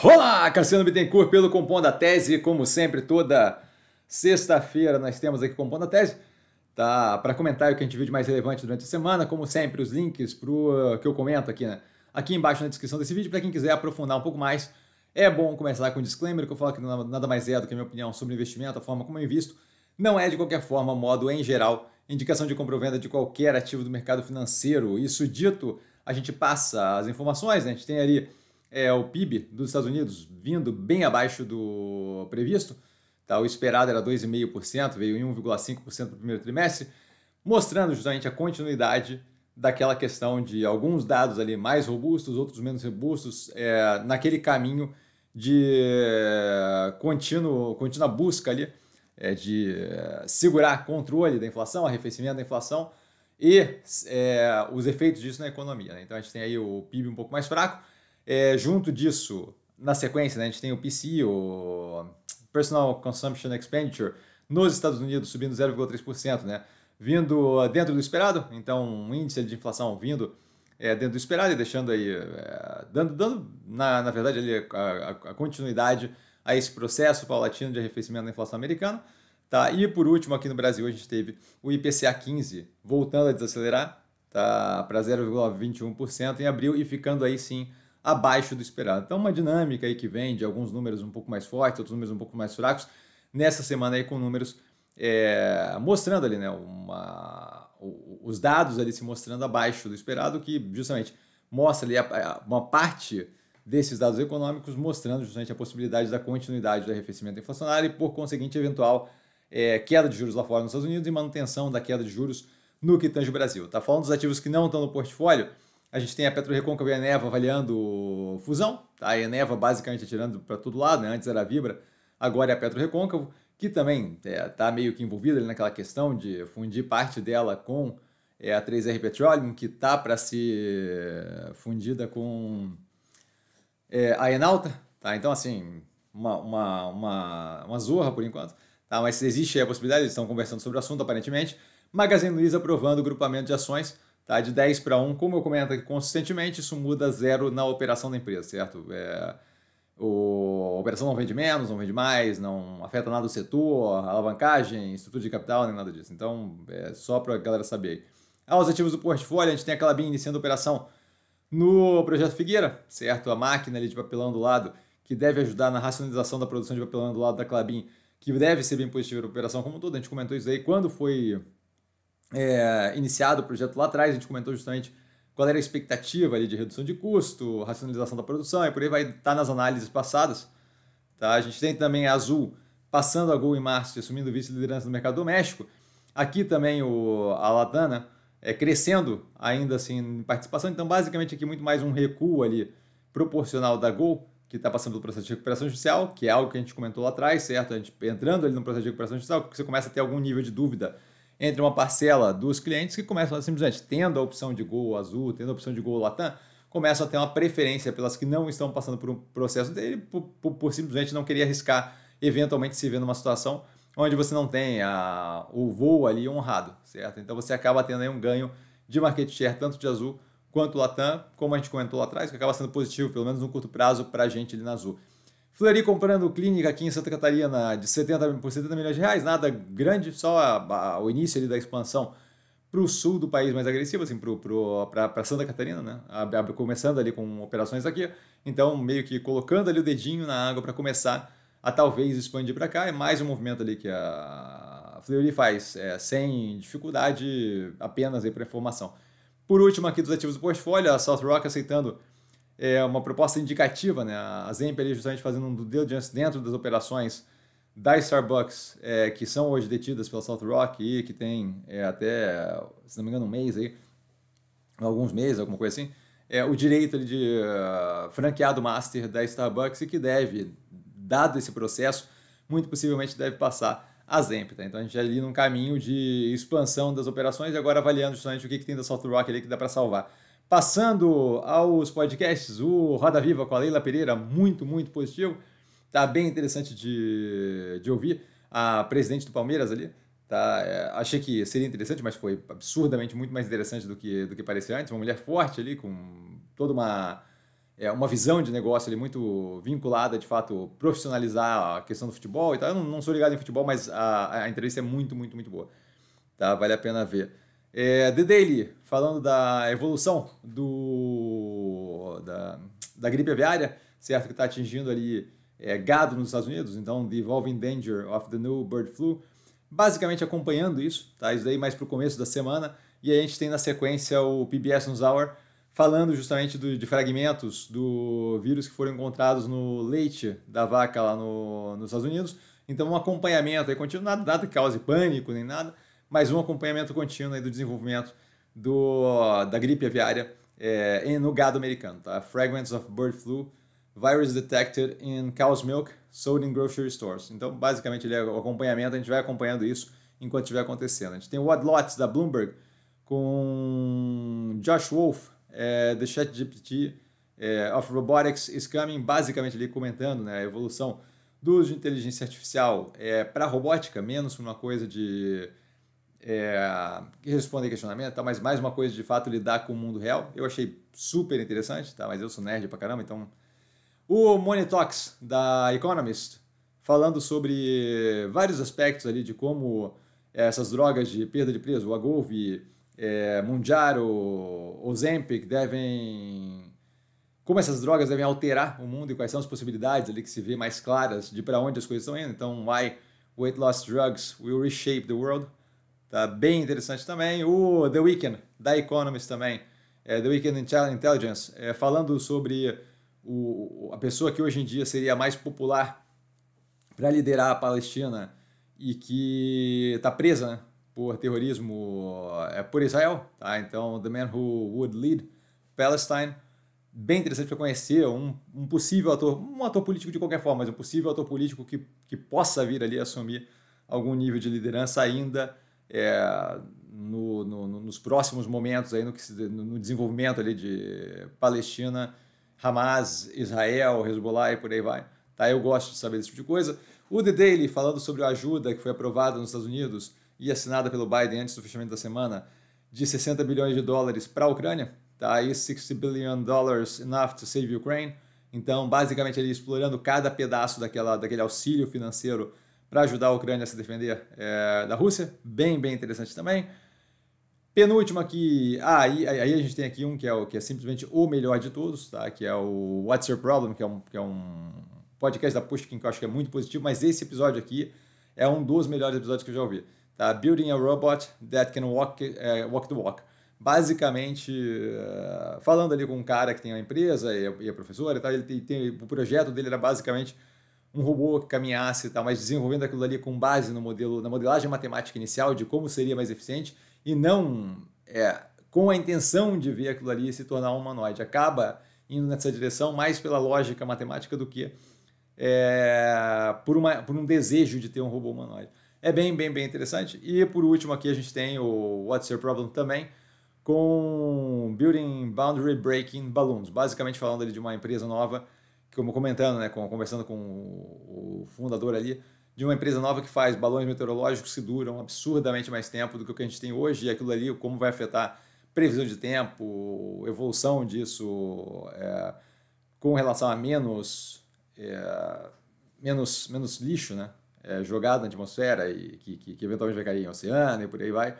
Olá, Cassiano Bittencourt pelo Compondo a Tese, como sempre, toda sexta-feira nós temos aqui Compondo a Tese, tá? Para comentário que a gente viu de mais relevante durante a semana, como sempre, os links pro uh, que eu comento aqui, né? Aqui embaixo na descrição desse vídeo, para quem quiser aprofundar um pouco mais, é bom começar com um disclaimer, que eu falo que nada mais é do que a minha opinião sobre investimento, a forma como eu invisto, não é de qualquer forma, modo em geral, indicação de compra ou venda de qualquer ativo do mercado financeiro. Isso dito, a gente passa as informações, né? a gente tem ali é o PIB dos Estados Unidos vindo bem abaixo do previsto. Tá? O esperado era 2,5%, veio em 1,5% no primeiro trimestre, mostrando justamente a continuidade daquela questão de alguns dados ali mais robustos, outros menos robustos, é, naquele caminho de eh, contínuo, contínua busca ali é, de eh, segurar controle da inflação, arrefecimento da inflação e é, os efeitos disso na economia. Né? Então a gente tem aí o PIB um pouco mais fraco é, junto disso, na sequência, né, a gente tem o PC, o Personal Consumption Expenditure, nos Estados Unidos subindo 0,3%, né? vindo eh, dentro do esperado, então um índice de inflação vindo é, dentro do esperado e deixando aí, é, dando, dando na, na verdade, ali, a, a, continuidade a esse processo paulatino de arrefecimento da inflação americana. Tá? E por último, aqui no Brasil, a gente teve o IPCA 15 voltando a desacelerar tá? para 0,21% em abril e ficando aí sim abaixo do esperado. Então, uma dinâmica aí que vem de alguns números um pouco mais fortes, outros números um pouco mais fracos, nessa semana aí com números é, mostrando ali, né, uma, os dados ali se mostrando abaixo do esperado, que justamente mostra ali a, a, uma parte desses dados econômicos, mostrando justamente a possibilidade da continuidade do arrefecimento inflacionário e, por conseguinte, eventual é, queda de juros lá fora nos Estados Unidos e manutenção da queda de juros no que tange o Brasil. Tá falando dos ativos que não estão no portfólio, a gente tem a Petro e a Eneva avaliando fusão. Tá? A Eneva basicamente atirando para todo lado, né? antes era a Vibra, agora é a Petro que também está é, tá meio que envolvida naquela questão de fundir parte dela com é, a 3R Petroleum, que está para ser eh, fundida com é, a Enalta. Tá? Então, assim, uma, uma, uma, uma zorra por enquanto. Tá? Mas existe a possibilidade, eles estão conversando sobre o assunto aparentemente. Magazine Luiza aprovando o grupamento de ações tá? de 10 para 1, como eu comento aqui consistentemente, isso muda zero na operação da empresa, certo? É, o, a operação não vende menos, não vende mais, não afeta nada o setor, alavancagem, estrutura de capital, nem nada disso. Então, é só para a galera saber aí. Ah, os ativos do portfólio, a gente tem aquela BIM iniciando operação no Projeto Figueira, certo? A máquina ali de papelão do lado, que deve ajudar na racionalização da produção de papelão do lado da Clabin, que deve ser bem positiva para a operação como um todo. A gente comentou isso aí quando foi é, iniciado o projeto lá atrás, a gente comentou justamente qual era a expectativa ali de redução de custo, racionalização da produção, e por aí vai estar tá nas análises passadas. Tá? A gente tem também a Azul passando a Gol em março e assumindo vice-liderança no mercado doméstico. Aqui também o, a Latana é, crescendo ainda assim em participação. Então, basicamente, aqui muito mais um recuo ali proporcional da Gol, que está passando pelo processo de recuperação judicial, que é algo que a gente comentou lá atrás, certo? A gente entrando ali no processo de recuperação judicial, você começa a ter algum nível de dúvida entre uma parcela dos clientes que começam simplesmente tendo a opção de gol azul, tendo a opção de gol latam, começam a ter uma preferência pelas que não estão passando por um processo dele, por, por, por simplesmente não querer arriscar eventualmente se ver numa situação onde você não tem a, o voo ali honrado, certo? Então você acaba tendo aí um ganho de market share tanto de azul quanto Latam, como a gente comentou lá atrás, que acaba sendo positivo, pelo menos no curto prazo, para a gente ali na Azul. Fleury comprando clínica aqui em Santa Catarina de 70, por 70 milhões de reais, nada grande, só a, a, o início ali da expansão para o sul do país mais agressivo, assim, para Santa Catarina, né? A, começando ali com operações aqui, então meio que colocando ali o dedinho na água para começar a talvez expandir para cá. É mais um movimento ali que a Fleury faz, é, sem dificuldade apenas aí para informação. Por último aqui dos ativos do portfólio, a South Rock aceitando é uma proposta indicativa, né? A Zemp ali justamente fazendo um due diligence dentro das operações da Starbucks, é, que são hoje detidas pela South Rock e que tem é, até, se não me engano, um mês aí, alguns meses, alguma coisa assim, é, o direito ali, de uh, franqueado master da Starbucks e que deve, dado esse processo, muito possivelmente deve passar a Zemp. Tá? Então a gente é ali num caminho de expansão das operações e agora avaliando justamente o que, que tem da South Rock ali que dá para salvar. Passando aos podcasts, o Roda Viva com a Leila Pereira, muito, muito positivo. Tá bem interessante de, de ouvir. A presidente do Palmeiras ali, tá? É, achei que seria interessante, mas foi absurdamente muito mais interessante do que, do que parecia antes. Uma mulher forte ali, com toda uma, é, uma visão de negócio ali muito vinculada, de fato, profissionalizar a questão do futebol e tal. Eu não, não sou ligado em futebol, mas a, a entrevista é muito, muito, muito boa. Tá? Vale a pena ver. É, The Daily, falando da evolução do, da, da gripe aviária, certo? Que está atingindo ali é, gado nos Estados Unidos, então The Evolving Danger of the New Bird Flu, basicamente acompanhando isso, tá? Isso daí mais para o começo da semana, e a gente tem na sequência o PBS News Hour falando justamente do, de fragmentos do vírus que foram encontrados no leite da vaca lá no, nos Estados Unidos, então um acompanhamento aí contínuo, nada, nada que cause pânico nem nada, mais um acompanhamento contínuo do desenvolvimento do, da gripe aviária é, no gado americano. Tá? Fragments of bird flu virus detected in cow's milk sold in grocery stores. Então, basicamente, ele é o acompanhamento, a gente vai acompanhando isso enquanto estiver acontecendo. A gente tem o Wadlots da Bloomberg com Josh Wolf, é, eh, The Chat GPT é, eh, of Robotics is Coming, basicamente ele comentando né, a evolução do uso de inteligência artificial é, para robótica, menos uma coisa de é, responder questionamento, tá? mas mais uma coisa de fato lidar com o mundo real. Eu achei super interessante, tá? mas eu sou nerd pra caramba, então. O Money Talks da Economist, falando sobre vários aspectos ali de como é, essas drogas de perda de peso, o Agolvi, é, Mundiaro, Ozempic, devem. Como essas drogas devem alterar o mundo e quais são as possibilidades ali que se vê mais claras de para onde as coisas estão indo. Então, why weight loss drugs will reshape the world Tá bem interessante também. O The Weeknd, da Economist também, é, The Weeknd Intelligence, é, falando sobre o, a pessoa que hoje em dia seria mais popular para liderar a Palestina e que está presa né, por terrorismo é, por Israel. Tá? Então, The Man Who Would Lead Palestine. Bem interessante para conhecer um, um, possível ator, um ator político de qualquer forma, mas um possível ator político que, que possa vir ali assumir algum nível de liderança ainda é, no, no, nos próximos momentos aí no, que se, no desenvolvimento ali de Palestina, Hamas, Israel, Hezbollah e por aí vai. Tá? Eu gosto de saber desse tipo de coisa. O The Daily, falando sobre a ajuda que foi aprovada nos Estados Unidos e assinada pelo Biden antes do fechamento da semana, de 60 bilhões de dólares para a Ucrânia, tá? aí 60 billion dollars enough to save Ukraine. Então, basicamente, ele explorando cada pedaço daquela, daquele auxílio financeiro para ajudar a Ucrânia a se defender é, da Rússia. Bem, bem interessante também. Penúltimo aqui, ah, aí, aí, a gente tem aqui um que é, o, que é simplesmente o melhor de todos, tá? que é o What's Your Problem, que é um, que é um podcast da Pushkin que eu acho que é muito positivo, mas esse episódio aqui é um dos melhores episódios que eu já ouvi. Tá? Building a Robot That Can Walk, uh, walk the Walk. Basicamente, é, falando ali com um cara que tem uma empresa e é, e é professor e tal, ele tem, tem, o projeto dele era basicamente um robô que caminhasse e tal, mas desenvolvendo aquilo ali com base no modelo, na modelagem matemática inicial de como seria mais eficiente e não é, com a intenção de ver aquilo ali se tornar um humanoide. Acaba indo nessa direção mais pela lógica matemática do que é, por, uma, por um desejo de ter um robô humanoide. É bem, bem, bem interessante. E por último aqui a gente tem o What's Your Problem também, com Building Boundary Breaking Balloons, basicamente falando ali de uma empresa nova como comentando, né, conversando com o fundador ali, de uma empresa nova que faz balões meteorológicos que duram absurdamente mais tempo do que o que a gente tem hoje, e aquilo ali, como vai afetar previsão de tempo, evolução disso, é, com relação a menos, é, menos, menos lixo, né? É, jogado na atmosfera e que, que, que, eventualmente vai cair em oceano e por aí vai.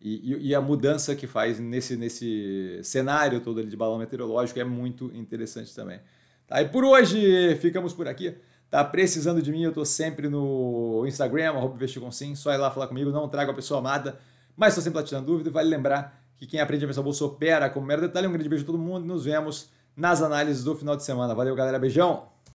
E, e, e, a mudança que faz nesse, nesse cenário todo ali de balão meteorológico é muito interessante também. Tá? E por hoje ficamos por aqui. Tá precisando de mim, eu tô sempre no Instagram, Vestigonsim, só ir lá falar comigo, não trago a pessoa amada, mas tô sempre lá tirando dúvida. Vale lembrar que quem aprende a pensar bolsa opera como mero detalhe. Um grande beijo a todo mundo e nos vemos nas análises do final de semana. Valeu, galera. Beijão!